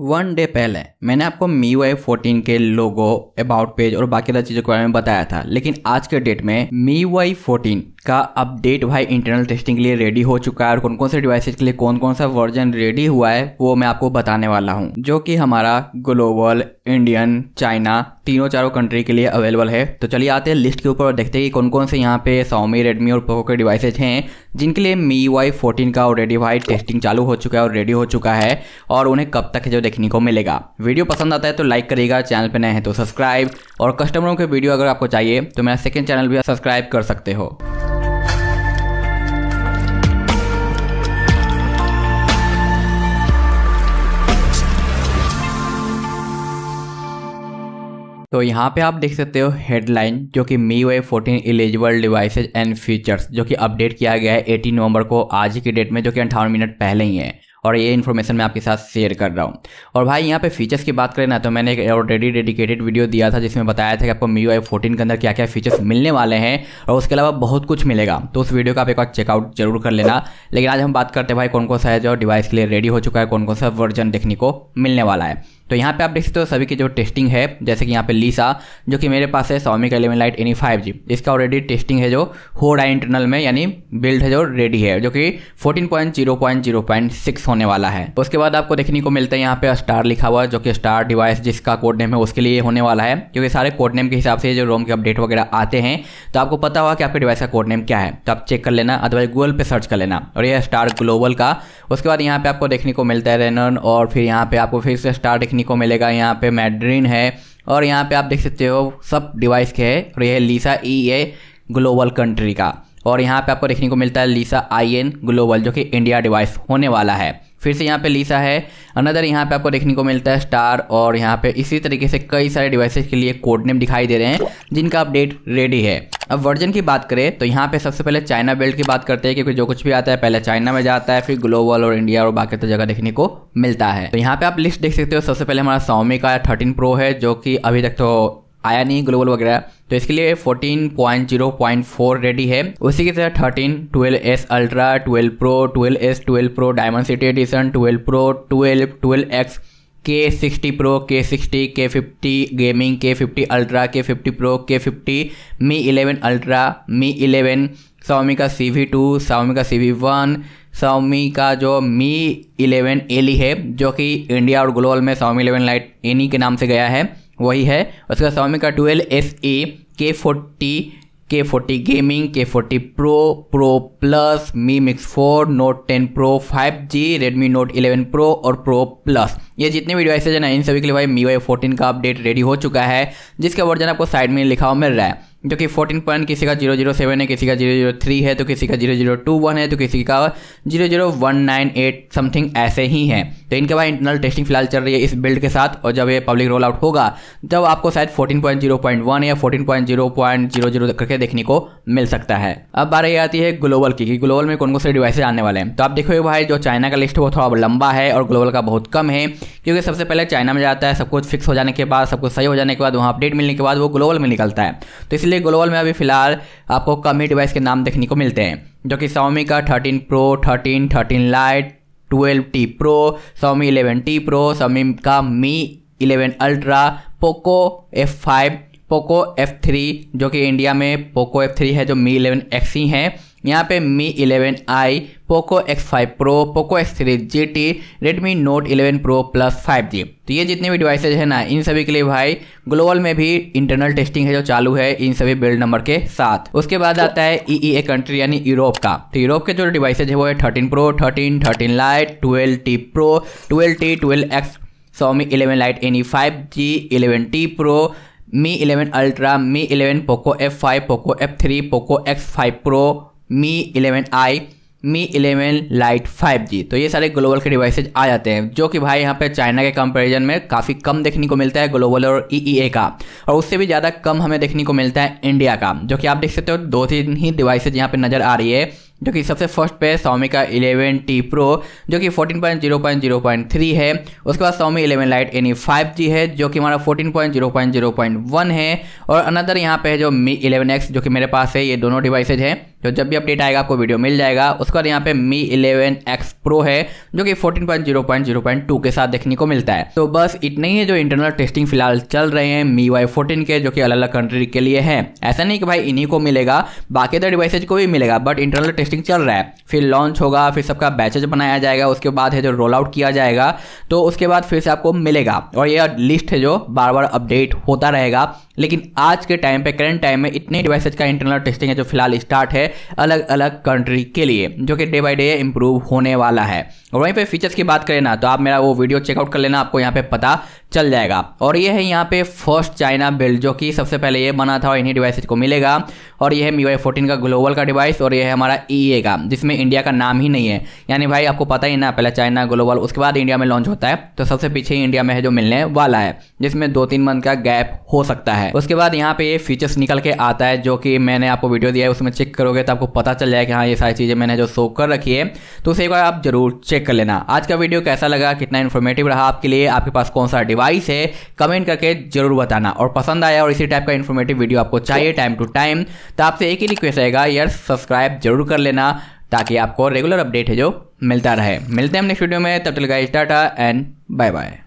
one day पहले मैंने आपको मी वाई फोर्टीन के लोगो अबाउट पेज और बाकी चीज़ों के बारे में बताया था लेकिन आज के डेट में मी वाई फोर्टीन का अपडेट भाई इंटरनल टेस्टिंग के लिए रेडी हो चुका है और कौन कौन से डिवाइसेज के लिए कौन कौन सा वर्जन रेडी हुआ है वो मैं आपको बताने वाला हूँ जो कि हमारा ग्लोबल इंडियन चाइना तीनों चारों कंट्री के लिए अवेलेबल है तो चलिए आते हैं लिस्ट के ऊपर और देखते हैं कि कौन कौन से यहाँ पे सौमी रेडमी और पोको के डिवाइसेज हैं जिनके लिए मी वाई फोर्टीन का ऑलरेडी भाई टेस्टिंग चालू हो चुका है और रेडी हो चुका है और उन्हें कब तक जो देखने को मिलेगा वीडियो पसंद आता है तो लाइक करेगा चैनल पर नए हैं तो सब्सक्राइब और कस्टमरों के वीडियो अगर आपको चाहिए तो मेरा सेकेंड चैनल भी सब्सक्राइब कर सकते हो तो यहाँ पे आप देख सकते हो हेडलाइन जो कि MIUI fourteen eligible devices and features जो कि अपडेट किया गया है एटीन नवंबर को आज की डेट में जो कि अंठावन मिनट पहले ही है और ये इन्फॉर्मेशन मैं आपके साथ शेयर कर रहा हूँ और भाई यहाँ पे फीचर्स की बात करें ना तो मैंने एक ऑलरेडी डेडिकेटेड वीडियो दिया था जिसमें बताया था कि आपको मी आई फोर्टीन के अंदर क्या क्या फीचर्स मिलने वाले हैं और उसके अलावा बहुत कुछ मिलेगा तो उस वीडियो का आप एक बार चेकआउट जरूर कर लेना लेकिन आज हम बात करते हैं भाई कौन कौन सा है जो डिवाइस के लिए रेडी हो चुका है कौन कौन सा वर्जन देखने को मिलने वाला है तो यहाँ पे आप देख सकते हो सभी की जो टेस्टिंग है जैसे कि यहाँ पे लीसा जो कि मेरे पास है सौमी का eleven lite NE five G इसका ऑलरेडी टेस्टिंग है जो हो रहा है इंटरनल में यानी बिल्ड है जो रेडी है जो कि fourteen point zero point zero point six होने वाला है उसके बाद आपको देखने को मिलता है यहाँ पे स्टार लिखा हुआ जो कि स्टार डिवाइस जिसका कोड नेम है उसके लिए होने वाला है क्योंकि सारे कोड नेम के हिसाब से जो रोम के अपडेट वगैरह आते हैं तो आपको पता होगा कि आपके डिवाइस का कोड नेम क्या है तो आप चेक कर लेना अदरवाइज गूगल पे सर्च कर लेना और यह स्टार ग्लोबल का उसके बाद यहाँ पे आपको देखने को मिलता है रेनन और फिर यहाँ पे आपको फिर से स्टार देखने को मिलेगा यहाँ पे मैड्रीन है और यहाँ पे आप देख सकते हो सब डिवाइस के है और यह लीसा ई ए ग्लोबल कंट्री का और यहाँ पे आपको देखने को मिलता है लीसा आई एन ग्लोबल जो कि इंडिया डिवाइस होने वाला है फिर से यहाँ पे लीसा है अनदर यहाँ पे आपको देखने को मिलता है स्टार और यहाँ पे इसी तरीके से कई सारे डिवाइसेस के लिए कोड नेम दिखाई दे रहे हैं जिनका अपडेट रेडी है अब वर्जन की बात करें तो यहाँ पे सबसे पहले चाइना बेल्ट की बात करते हैं क्योंकि जो कुछ भी आता है पहले चाइना में जाता है फिर ग्लोबल और इंडिया और बाकी तो जगह देखने को मिलता है तो यहाँ पे आप लिस्ट देख सकते हो सबसे पहले हमारा सौमी का थर्टीन प्रो है जो कि अभी तक तो आया नहीं ग्लोबल वगैरह तो इसके लिए 14.0.4 रेडी है उसी के साथ thirteen twelve S ultra twelve pro S twelve pro diamond city edition 12 pro 12 X K sixty pro K sixty K fifty gaming K fifty ultra K fifty pro K fifty Mi eleven ultra Mi eleven Xiaomi का सी we to Xiaomi का सी we one Xiaomi का जो मी eleven Eli है जो कि India और global में Xiaomi eleven lite any के नाम से गया है वही है उसका स्वामी का twelve S A K forty K forty gaming K forty pro pro plus Mi mix four note ten pro five G Redmi note eleven pro और प्रो प्लस ये जितने भी डिवाइसेज हैं ना इन सभी के लिए भाई मी वाई फोर्टीन का अपडेट रेडी हो चुका है जिसका वर्जन आपको साइड में लिखा हुआ मिल रहा है जो कि फोर्टीन पॉइंट किसी का जीरो जीरो सेवन है किसी का जीरो जीरो थ्री है तो किसी का जीरो जीरो टू वन है तो किसी का zero zero one nine eight something ऐसे ही है तो इनके बाद इंटरनल टेस्टिंग फिलहाल चल रही है इस बिल्ड के साथ और जब ये पब्लिक रोल आउट होगा तब आपको शायद fourteen point zero point one या fourteen point zero point zero zero करके देखने को मिल सकता है अब ये आती है ग्लोबल की कि ग्लोबल में कौन कौन से डिवाइसेज आने वाले हैं तो आप देखो भाई जो चाइना का लिस्ट है वो थोड़ा लंबा है और ग्लोबल का बहुत कम है क्योंकि सबसे पहले चाइना में जाता है सब कुछ फिक्स हो जाने के बाद सब कुछ सही हो जाने के बाद वहाँ अपडेट मिलने के बाद वो ग्लोबल में निकलता है तो इसलिए इसलिए ग्लोबल में अभी फिलहाल आपको कम ही डिवाइस के नाम देखने को मिलते हैं जो कि सोमी का thirteen pro thirteen thirteen lite twelve T pro Xiaomi eleven T pro Xiaomi का Mi eleven ultra Poco F five Poco F three जो कि इंडिया में पोको एफ थ्री है जो मी इलेवन एक्स ही हैं यहाँ पे Mi 11i, Poco X five pro Poco X three G T Redmi note eleven pro plus five G तो ये जितने भी डिवाइसेज हैं ना इन सभी के लिए भाई ग्लोबल में भी इंटरनल टेस्टिंग है जो चालू है इन सभी बिल्ड नंबर के साथ उसके बाद आता है ई ई ए कंट्री यानी यूरोप का तो यूरोप के जो डिवाइसेज है वो है thirteen pro thirteen thirteen lite twelve T pro twelve T twelve X Xiaomi eleven lite NE five G eleven T pro Mi eleven ultra Mi eleven Poco F five Poco F three Poco X five pro Mi eleven i Mi eleven lite five G तो ये सारे global के devices आ जाते हैं जो कि भाई यहाँ पे चाइना के कंपैरिजन में काफ़ी कम देखने को मिलता है ग्लोबल और ई e e का और उससे भी ज़्यादा कम हमें देखने को मिलता है इंडिया का जो कि आप देख सकते हो दो तीन ही डिवाइसेज यहाँ पे नज़र आ रही है जो कि सबसे फर्स्ट पे सोमी का इलेवन टी प्रो जो कि थ्री है उसके बाद Xiaomi eleven lite NE G है जो कि हमारा वन है और अनदर यहाँ पे है जो मी एक्स जो कि मेरे पास है ये दोनों डिवाइसेज हैं जो जब भी अपडेट आएगा आपको वीडियो मिल जाएगा उसके बाद यहाँ पे मी इलेवन एक्स प्रो है जो कि 14.0.0.2 के साथ देखने को मिलता है तो बस इतने ही है जो इंटरनल टेस्टिंग फिलहाल चल रहे हैं मी वाई फोर्टीन के जो कि अलग अलग कंट्री के लिए है ऐसा नहीं कि भाई इन्हीं को मिलेगा बाकी अदर तो डिवाइसेज को भी मिलेगा बट इंटरनल टेस्टिंग चल रहा है फिर लॉन्च होगा फिर सबका बैचेज बनाया जाएगा उसके बाद है जो रोल आउट किया जाएगा तो उसके बाद फिर से आपको मिलेगा और यह लिस्ट है जो बार बार अपडेट होता रहेगा लेकिन आज के टाइम पे करंट टाइम में इतने डिवाइसेज का इंटरनल टेस्टिंग है जो फिलहाल स्टार्ट है अलग अलग कंट्री के लिए जो कि डे बाई डे इंप्रूव होने वाला है और वहीं पे फीचर्स की बात करें ना तो आप मेरा वो वीडियो चेकआउट कर लेना आपको यहाँ पे पता चल जाएगा और ये है यहाँ पे फर्स्ट चाइना बिल्ड जो कि सबसे पहले ये बना था और इन्हीं डिवाइस को मिलेगा और ये है मी वाई फोर्टीन का ग्लोबल का डिवाइस और ये है हमारा ई e ए का जिसमें इंडिया का नाम ही नहीं है यानी भाई आपको पता ही ना पहले चाइना ग्लोबल उसके बाद इंडिया में लॉन्च होता है तो सबसे पीछे इंडिया में है जो मिलने वाला है जिसमें दो तीन मंथ का गैप हो सकता है उसके बाद यहाँ पे ये फीचर्स निकल के आता है जो कि मैंने आपको वीडियो दिया है उसमें चेक करोगे हुए तो आपको पता चल जाए कि हाँ ये सारी चीज़ें मैंने जो सो कर रखी है तो उसे एक बार आप जरूर चेक कर लेना आज का वीडियो कैसा लगा कितना इन्फॉर्मेटिव रहा आपके लिए आपके पास कौन सा डिवाइस है कमेंट करके जरूर बताना और पसंद आया और इसी टाइप का इन्फॉर्मेटिव वीडियो आपको चाहिए टाइम टू टाइम तो आपसे एक ही रिक्वेस्ट रहेगा यार सब्सक्राइब जरूर कर लेना ताकि आपको रेगुलर अपडेट है जो मिलता रहे मिलते हैं नेक्स्ट वीडियो में तब तक guys tata and bye bye